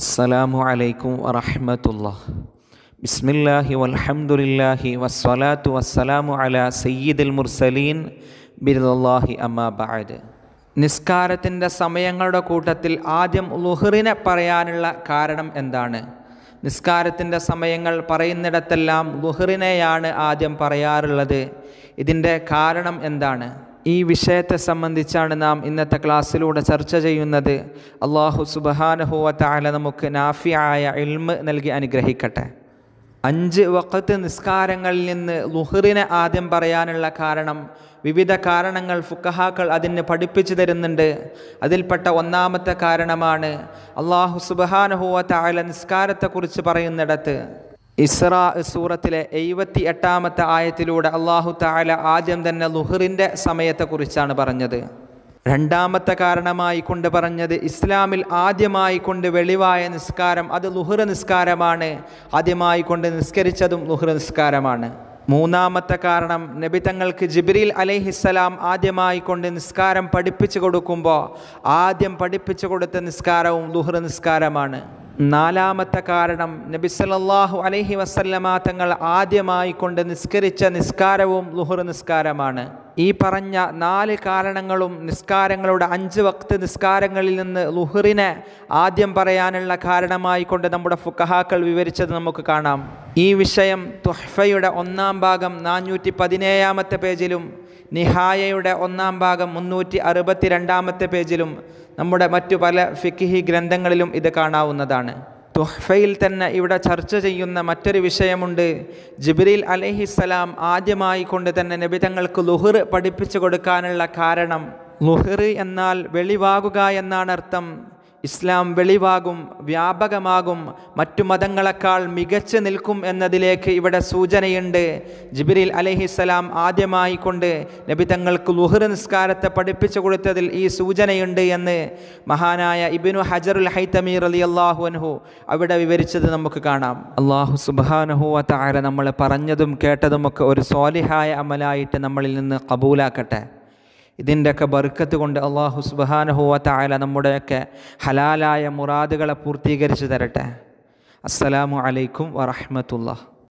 അസ്സലാമു അലൈക്കും വറഹമത്തുള്ള ബിസ്മില്ലാഹി വൽഹംദുലില്ലാഹി വസ്സലാത്തു വസ്സലാമു അല സയ്യിദുൽ മുർസലീൻ ബിരുദാഹി അമ്മാബാദ് നിസ്കാരത്തിൻ്റെ സമയങ്ങളുടെ കൂട്ടത്തിൽ ആദ്യം ലുഹറിനെ പറയാനുള്ള കാരണം എന്താണ് നിസ്കാരത്തിൻ്റെ സമയങ്ങൾ പറയുന്നിടത്തെല്ലാം ലുഹറിനെയാണ് ആദ്യം പറയാറുള്ളത് ഇതിൻ്റെ കാരണം എന്താണ് ഈ വിഷയത്തെ സംബന്ധിച്ചാണ് നാം ഇന്നത്തെ ക്ലാസ്സിലൂടെ ചർച്ച ചെയ്യുന്നത് അള്ളാഹു സുബഹാനഹുവ നമുക്ക് നാഫിയായ ഇൽമ് നൽകി അനുഗ്രഹിക്കട്ടെ അഞ്ച് വക്കത്ത് നിസ്കാരങ്ങളിൽ നിന്ന് ലുഹറിനെ ആദ്യം പറയാനുള്ള കാരണം വിവിധ കാരണങ്ങൾ ഫുക്കഹാക്കൾ അതിന് പഠിപ്പിച്ചു തരുന്നുണ്ട് അതിൽപ്പെട്ട ഒന്നാമത്തെ കാരണമാണ് അള്ളാഹു സുബഹാനഹുവ നിസ്കാരത്തെക്കുറിച്ച് പറയുന്നിടത്ത് ഇസ്രാ സൂറത്തിലെ എഴുപത്തി എട്ടാമത്തെ ആയത്തിലൂടെ അള്ളാഹു താല ആദ്യം തന്നെ ലുഹറിൻ്റെ സമയത്തെക്കുറിച്ചാണ് പറഞ്ഞത് രണ്ടാമത്തെ കാരണമായി കൊണ്ട് പറഞ്ഞത് ഇസ്ലാമിൽ ആദ്യമായി കൊണ്ട് വെളിവായ നിസ്കാരം അത് ലുഹർ നിസ്കാരമാണ് ആദ്യമായി കൊണ്ട് നിസ്കരിച്ചതും ലുഹർ നിസ്കാരമാണ് മൂന്നാമത്തെ കാരണം നബി തങ്ങൾക്ക് ജിബ്രീൽ അലൈഹിസ്സലാം ആദ്യമായി കൊണ്ട് നിസ്കാരം പഠിപ്പിച്ചു കൊടുക്കുമ്പോൾ ആദ്യം പഠിപ്പിച്ചു കൊടുത്ത നിസ്കാരവും ലുഹർ നിസ്കാരമാണ് നാലാമത്തെ കാരണം നബി സല്ലാഹു അലഹി വസല്ലമ തങ്ങൾ ആദ്യമായി കൊണ്ട് നിസ്കരിച്ച നിസ്കാരവും ലുഹുർ നിസ്കാരമാണ് ഈ പറഞ്ഞ നാല് കാരണങ്ങളും നിസ്കാരങ്ങളുടെ അഞ്ച് വക്ത് നിസ്കാരങ്ങളിൽ നിന്ന് ലുഹറിനെ ആദ്യം പറയാനുള്ള കാരണമായി കൊണ്ട് നമ്മുടെ ഫുക്കഹാക്കൾ വിവരിച്ചത് നമുക്ക് കാണാം ഈ വിഷയം തുഹഫയുടെ ഒന്നാം ഭാഗം നാനൂറ്റി പതിനേഴാമത്തെ പേജിലും നിഹായയുടെ ഒന്നാം ഭാഗം മുന്നൂറ്റി അറുപത്തി രണ്ടാമത്തെ പേജിലും നമ്മുടെ മറ്റു പല ഫിക്കിഹി ഗ്രന്ഥങ്ങളിലും ഇത് കാണാവുന്നതാണ് തുഹ്ഫയിൽ തന്നെ ഇവിടെ ചർച്ച ചെയ്യുന്ന മറ്റൊരു വിഷയമുണ്ട് ജിബ്രീൽ അലഹിസ്സലാം ആദ്യമായി കൊണ്ട് തന്നെ നബി തങ്ങൾക്ക് ലുഹർ പഠിപ്പിച്ചു കൊടുക്കാനുള്ള കാരണം ലുഹർ എന്നാൽ വെളിവാകുക എന്നാണ് അർത്ഥം ഇസ്ലാം വെളിവാകും വ്യാപകമാകും മറ്റു മതങ്ങളെക്കാൾ മികച്ചു നിൽക്കും എന്നതിലേക്ക് ഇവിടെ സൂചനയുണ്ട് ജിബിരിൽ അലഹിസ്സലാം ആദ്യമായി കൊണ്ട് നബി തങ്ങൾക്ക് ലുഹർ നിസ്കാരത്തെ പഠിപ്പിച്ചു കൊടുത്തതിൽ ഈ സൂചനയുണ്ട് എന്ന് മഹാനായ ഇബിനു ഹജറുൽ ഹൈതമീർ അലി അള്ളാഹു അൻഹു അവിടെ വിവരിച്ചത് നമുക്ക് കാണാം അള്ളാഹു സുബാനഹു താര നമ്മൾ പറഞ്ഞതും കേട്ടതുമൊക്കെ ഒരു സോലിഹായ അമലായിട്ട് നമ്മളിൽ നിന്ന് കബൂലാക്കട്ടെ ഇതിൻ്റെയൊക്കെ ബർക്കത്ത് കൊണ്ട് അള്ളാഹു സുബാനഹുവ തായാല നമ്മുടെയൊക്കെ ഹലാലായ മുറാദുകളെ പൂർത്തീകരിച്ച് തരട്ടെ അസ്സലാമു അലൈക്കും വറഹമത്തുള്ള